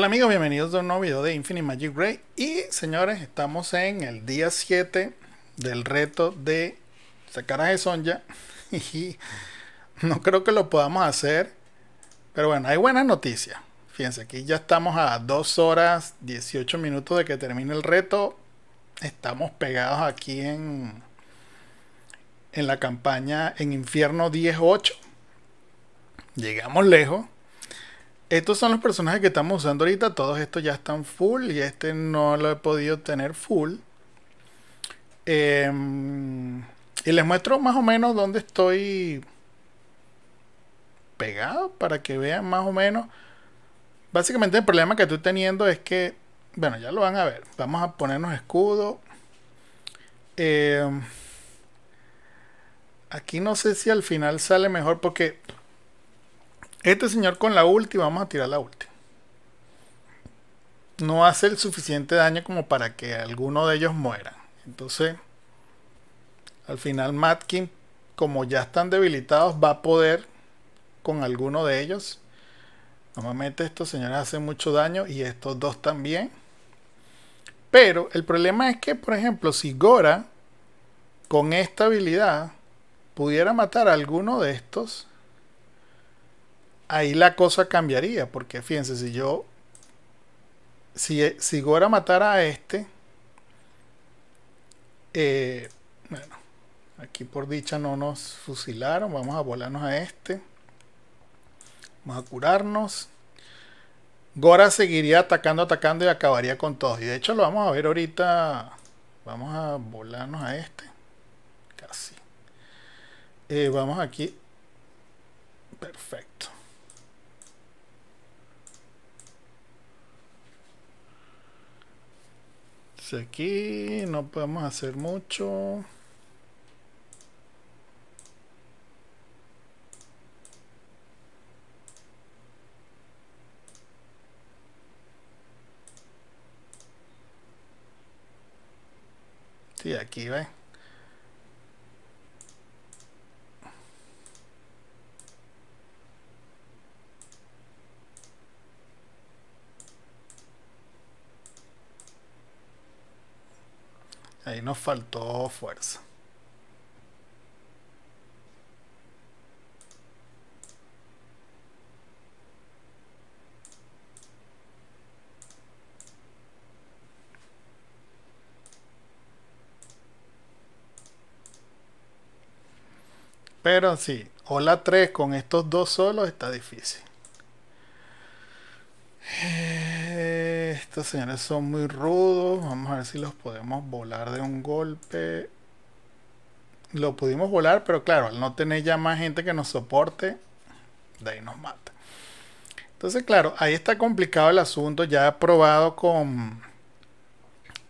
Hola amigos, bienvenidos a un nuevo video de Infinite Magic Ray. Y señores, estamos en el día 7 del reto de sacar a Sonja. Y no creo que lo podamos hacer. Pero bueno, hay buenas noticias. Fíjense, aquí ya estamos a 2 horas 18 minutos de que termine el reto. Estamos pegados aquí en, en la campaña en Infierno 10 Llegamos lejos. Estos son los personajes que estamos usando ahorita. Todos estos ya están full. Y este no lo he podido tener full. Em, y les muestro más o menos dónde estoy pegado para que vean más o menos. Básicamente el problema que estoy teniendo es que, bueno, ya lo van a ver. Vamos a ponernos escudo. Em, aquí no sé si al final sale mejor porque este señor con la última, vamos a tirar la última. No hace el suficiente daño como para que alguno de ellos muera. Entonces, al final Matkin, como ya están debilitados, va a poder con alguno de ellos. Normalmente estos señores hacen mucho daño y estos dos también. Pero el problema es que, por ejemplo, si Gora con esta habilidad pudiera matar a alguno de estos, ahí la cosa cambiaría, porque fíjense, si yo, si, eh, si Gora matara a este, eh, bueno, aquí por dicha no nos fusilaron, vamos a volarnos a este, vamos a curarnos. Gora seguiría atacando, atacando y acabaría con todos. Y de hecho lo vamos a ver ahorita. Vamos a volarnos a este. Casi. Eh, vamos aquí. Perfecto. aquí no podemos hacer mucho. Sí, aquí ve. Ahí nos faltó fuerza. Pero sí, hola 3 con estos dos solos está difícil señores son muy rudos. Vamos a ver si los podemos volar de un golpe. Lo pudimos volar, pero claro, al no tener ya más gente que nos soporte, de ahí nos mata. Entonces, claro, ahí está complicado el asunto. Ya he probado con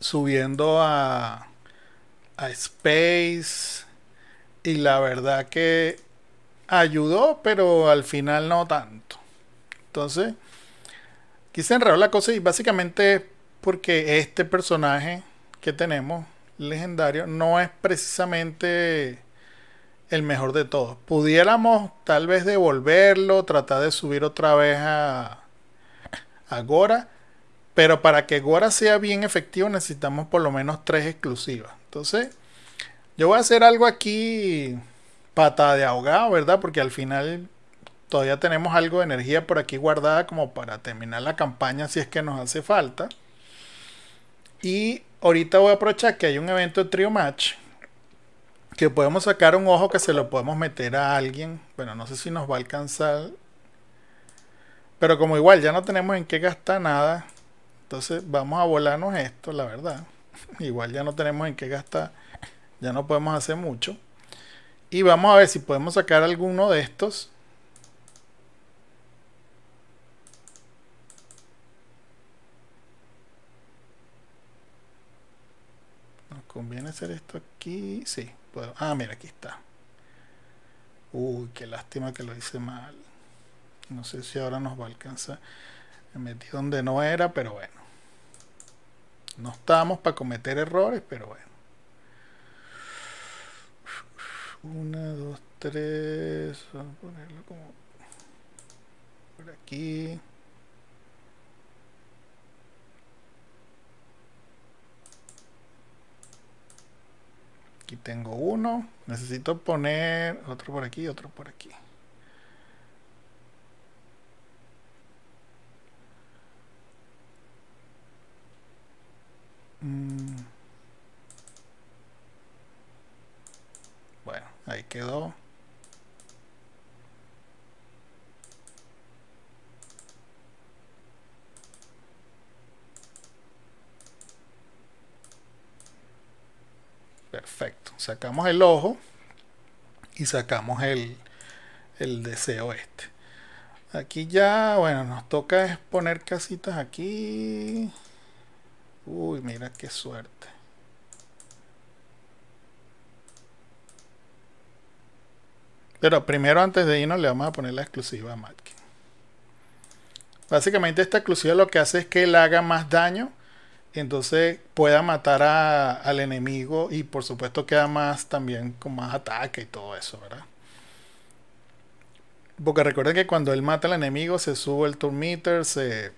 subiendo a, a Space. Y la verdad que ayudó, pero al final no tanto. Entonces, se enredó la cosa y básicamente porque este personaje que tenemos, legendario, no es precisamente el mejor de todos. Pudiéramos tal vez devolverlo, tratar de subir otra vez a, a Gora, pero para que Gora sea bien efectivo necesitamos por lo menos tres exclusivas. Entonces, yo voy a hacer algo aquí pata de ahogado, ¿verdad? Porque al final Todavía tenemos algo de energía por aquí guardada como para terminar la campaña si es que nos hace falta. Y ahorita voy a aprovechar que hay un evento de Trio Match que podemos sacar un ojo que se lo podemos meter a alguien. Bueno, no sé si nos va a alcanzar. Pero como igual ya no tenemos en qué gastar nada. Entonces vamos a volarnos esto, la verdad. Igual ya no tenemos en qué gastar. Ya no podemos hacer mucho. Y vamos a ver si podemos sacar alguno de estos. conviene hacer esto aquí? Sí, puedo. Ah, mira, aquí está. Uy, qué lástima que lo hice mal. No sé si ahora nos va a alcanzar. Me metí donde no era, pero bueno. No estamos para cometer errores, pero bueno. Una, dos, tres. Vamos a ponerlo como por aquí. Aquí tengo uno. Necesito poner otro por aquí, y otro por aquí. Mm. Bueno, ahí quedó. Sacamos el ojo y sacamos el, el deseo este. Aquí ya, bueno, nos toca es poner casitas aquí. Uy, mira qué suerte. Pero primero antes de irnos le vamos a poner la exclusiva a Matkin. Básicamente esta exclusiva lo que hace es que le haga más daño entonces pueda matar a, al enemigo y por supuesto queda más también con más ataque y todo eso, ¿verdad? Porque recuerden que cuando él mata al enemigo se sube el turn meter, se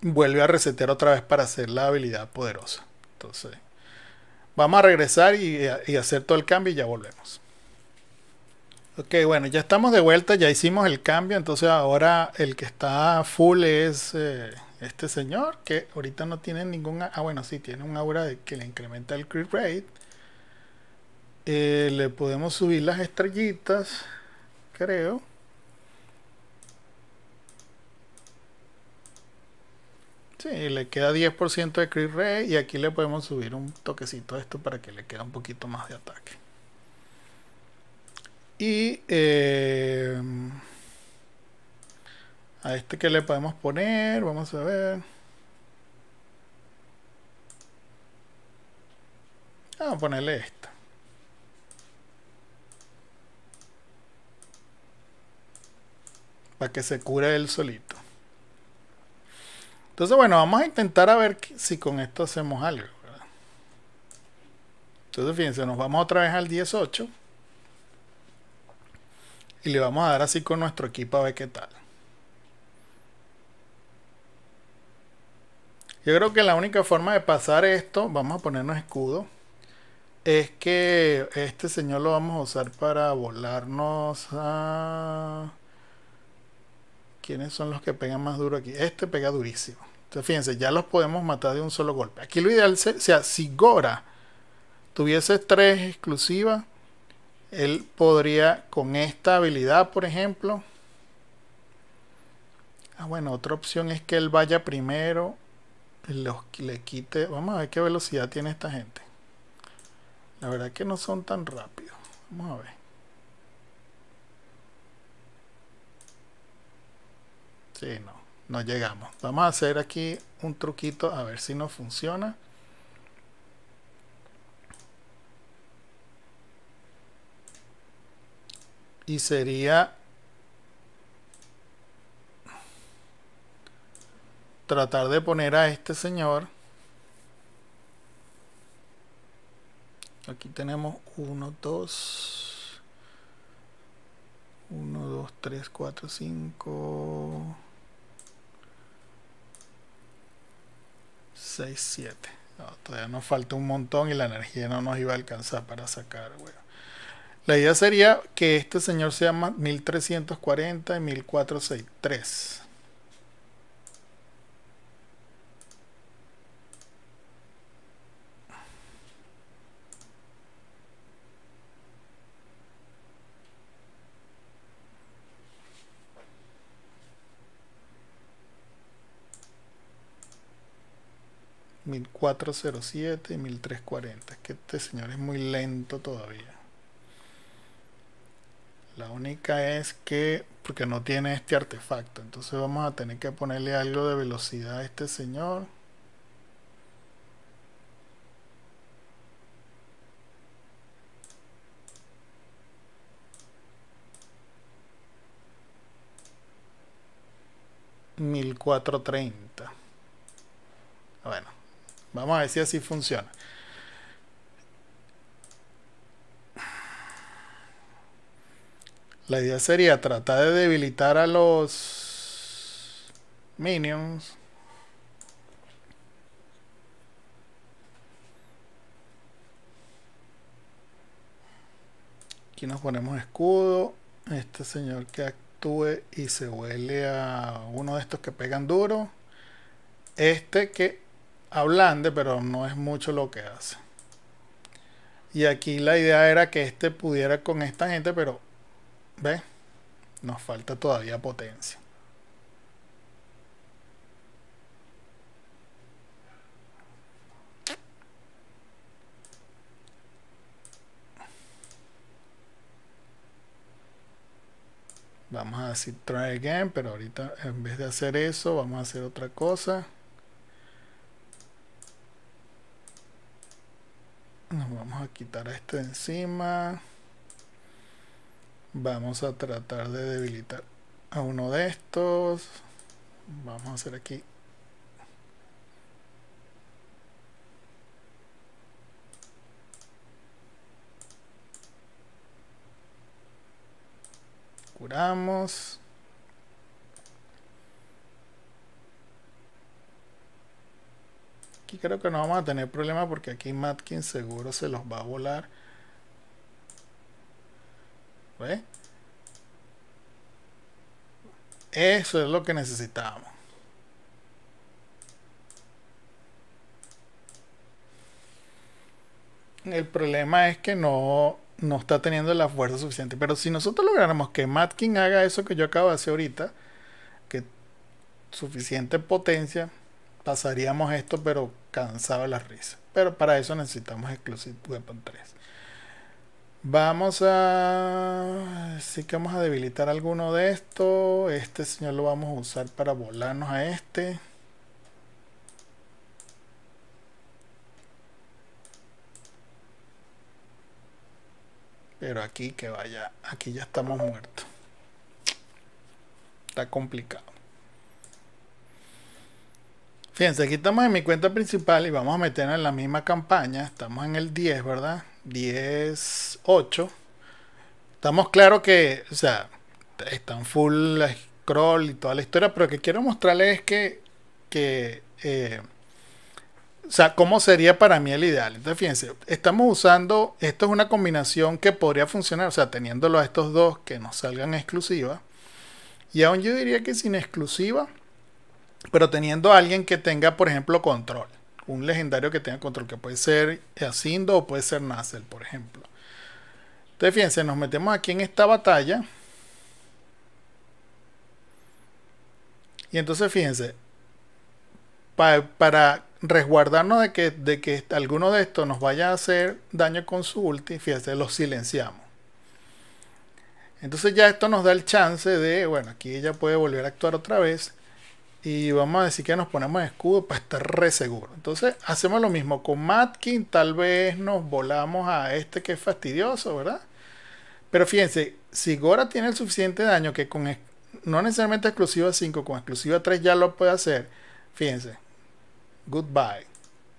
vuelve a resetear otra vez para hacer la habilidad poderosa. Entonces, vamos a regresar y, hacer todo el cambio y ya volvemos. Ok, bueno, ya estamos de vuelta, ya hicimos el cambio, entonces ahora el que está full es... Eh, este señor que ahorita no tiene ningún. Ah, bueno, sí, tiene un aura de que le incrementa el crit rate. Eh, le podemos subir las estrellitas, creo. Sí, le queda 10% de crit rate y aquí le podemos subir un toquecito a esto para que le quede un poquito más de ataque. Y eh, a este que le podemos poner, vamos a ver. Vamos a ponerle esto. Para que se cure él solito. Entonces, bueno, vamos a intentar a ver si con esto hacemos algo. Entonces, fíjense, nos vamos otra vez al 18. Y le vamos a dar así con nuestro equipo a ver qué tal. Yo creo que la única forma de pasar esto, vamos a ponernos escudo, es que este señor lo vamos a usar para volarnos a... ¿Quiénes son los que pegan más duro aquí? Este pega durísimo. Entonces fíjense, ya los podemos matar de un solo golpe. Aquí lo ideal sea, si Gora tuviese tres exclusivas, él podría con esta habilidad, por ejemplo. Ah, bueno, otra opción es que él vaya primero los, le quite. Vamos a ver qué velocidad tiene esta gente. La verdad que no son tan rápidos. Vamos a ver. Sí, no, no llegamos. Vamos a hacer aquí un truquito a ver si nos funciona. Y sería tratar de poner a este señor. Aquí tenemos 1, 2, 1, 2, 3, 4, 5, 6, 7. todavía nos falta un montón y la energía no nos iba a alcanzar para sacar, La idea sería que este señor sea 1340 y 1463. 1407 y 1340. Es que este señor es muy lento todavía. La única es que, porque no tiene este artefacto, entonces vamos a tener que ponerle algo de velocidad a este señor. 1430 Bueno. Vamos a ver si así funciona. La idea sería tratar de debilitar a los minions. Aquí nos ponemos escudo. Este señor que actúe y se huele a uno de estos que pegan duro. Este que hablande pero no es mucho lo que hace. Y aquí la idea era que este pudiera con esta gente, pero ve, nos falta todavía potencia. Vamos a decir try again, pero ahorita en vez de hacer eso, vamos a hacer otra cosa. quitar a este encima. Vamos a tratar de debilitar a uno de estos. Vamos a hacer aquí. Curamos. Aquí creo que no vamos a tener problema porque aquí Matkin seguro se los va a volar. ¿Ve? Eso es lo que necesitábamos. El problema es que no, no está teniendo la fuerza suficiente. Pero si nosotros lográramos que Matkin haga eso que yo acabo de hacer ahorita, que suficiente potencia, pasaríamos esto, pero cansaba la risa. Pero para eso necesitamos Exclusive Weapon 3. Vamos a... Sí que vamos a debilitar alguno de estos. Este señor lo vamos a usar para volarnos a este. Pero aquí que vaya, aquí ya estamos muertos. Está complicado. Fíjense, aquí estamos en mi cuenta principal y vamos a meter en la misma campaña. Estamos en el 10, ¿verdad? 10, 8. Estamos claro que, o sea, están full scroll y toda la historia, pero lo que quiero mostrarles es que, que eh, o sea, cómo sería para mí el ideal. Entonces, fíjense, estamos usando, esto es una combinación que podría funcionar, o sea, teniéndolo a estos dos que nos salgan exclusiva. Y aún yo diría que sin exclusiva, pero teniendo a alguien que tenga, por ejemplo, control. Un legendario que tenga control, que puede ser Asindo o puede ser Nassel, por ejemplo. Entonces, fíjense, nos metemos aquí en esta batalla. Y entonces, fíjense, para resguardarnos de que, de que alguno de estos nos vaya a hacer daño con su ulti, fíjense, los silenciamos. Entonces ya esto nos da el chance de, bueno, aquí ella puede volver a actuar otra vez y vamos a decir que nos ponemos escudo para estar re seguro. Entonces hacemos lo mismo con Matkin, tal vez nos volamos a este que es fastidioso, ¿verdad? Pero fíjense, si Gora tiene el suficiente daño que con no necesariamente exclusiva 5, con exclusiva 3 ya lo puede hacer, fíjense, goodbye,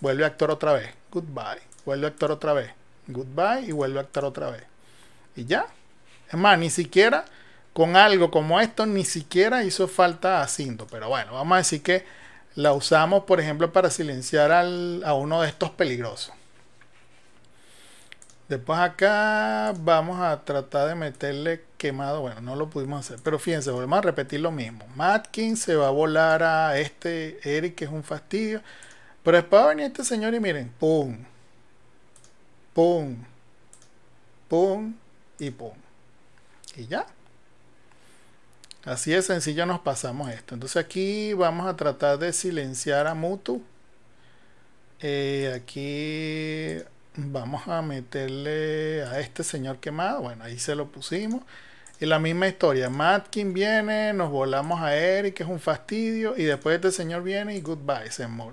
vuelve a actuar otra vez, goodbye, vuelve a actuar otra vez, goodbye y vuelve a actuar otra vez. Y ya, es más, ni siquiera con algo como esto ni siquiera hizo falta asinto. Pero bueno, vamos a decir que la usamos, por ejemplo, para silenciar a uno de estos peligrosos. Después acá vamos a tratar de meterle quemado. Bueno, no lo pudimos hacer. Pero fíjense, volvemos a repetir lo mismo. Matkin se va a volar a este Eric, que es un fastidio. Pero después va a venir este señor y miren. Pum. Pum. Pum. Y pum. Y ya. Así de sencillo nos pasamos esto. Entonces aquí vamos a tratar de silenciar a Mutu. Eh, aquí vamos a meterle a este señor quemado. Bueno, ahí se lo pusimos. Y la misma historia. Matkin viene, nos volamos a Eric, que es un fastidio. Y después este señor viene y goodbye.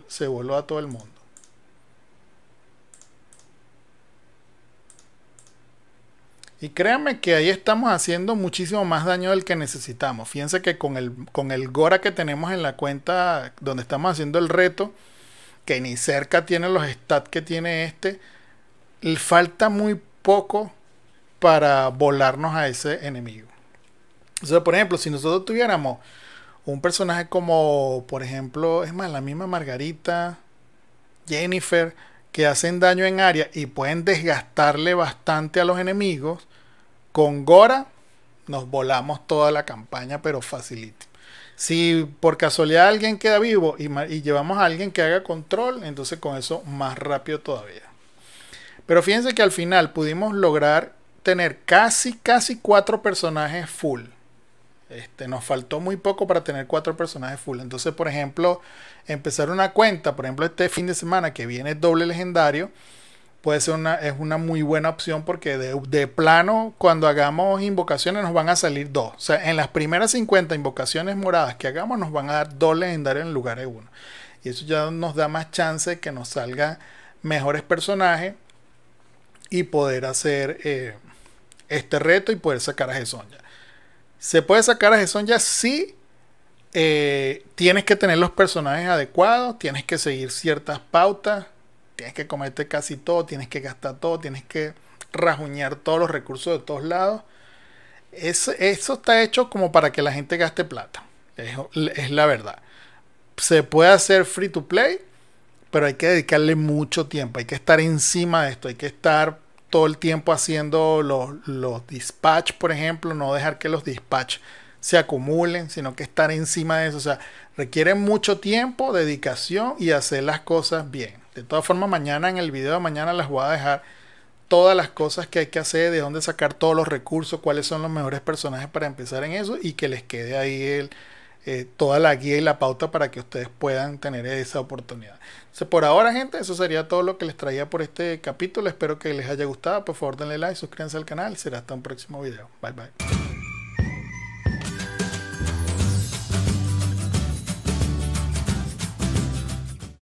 se voló a todo el mundo. Y créanme que ahí estamos haciendo muchísimo más daño del que necesitamos. Fíjense que con el, con el Gora que tenemos en la cuenta donde estamos haciendo el reto, que ni cerca tiene los stats que tiene este, le falta muy poco para volarnos a ese enemigo. O por ejemplo, si nosotros tuviéramos un personaje como, por ejemplo, es más, la misma Margarita, Jennifer, que hacen daño en área y pueden desgastarle bastante a los enemigos, con Gora nos volamos toda la campaña, pero facilito. Si por casualidad alguien queda vivo y, y, llevamos a alguien que haga control, entonces con eso más rápido todavía. Pero fíjense que al final pudimos lograr tener casi, casi cuatro personajes full. Este, nos faltó muy poco para tener cuatro personajes full. Entonces, por ejemplo, empezar una cuenta, por ejemplo, este fin de semana que viene doble legendario, puede ser una, es una muy buena opción porque de, plano, cuando hagamos invocaciones, nos van a salir dos. O sea, en las primeras 50 invocaciones moradas que hagamos, nos van a dar dos legendarios en lugar de uno. Y eso ya nos da más chance de que nos salgan mejores personajes y poder hacer eh, este reto y poder sacar a ya. ¿Se puede sacar a Jason ya? Sí. Eh, tienes que tener los personajes adecuados, tienes que seguir ciertas pautas, tienes que comerte casi todo, tienes que gastar todo, tienes que rajuñar todos los recursos de todos lados. eso está hecho como para que la gente gaste plata. es la verdad. Se puede hacer free to play, pero hay que dedicarle mucho tiempo, hay que estar encima de esto, hay que estar todo el tiempo haciendo los, los dispatch, por ejemplo, no dejar que los dispatch se acumulen, sino que estar encima de eso. O sea, requiere mucho tiempo, dedicación y hacer las cosas bien. De todas formas, mañana en el video de mañana les voy a dejar todas las cosas que hay que hacer, de dónde sacar todos los recursos, cuáles son los mejores personajes para empezar en eso y que les quede ahí el, eh, toda la guía y la pauta para que ustedes puedan tener esa oportunidad. Entonces, por ahora, gente, eso sería todo lo que les traía por este capítulo. Espero que les haya gustado. Por favor, denle like, suscríbanse al canal. Será hasta un próximo video. Bye bye.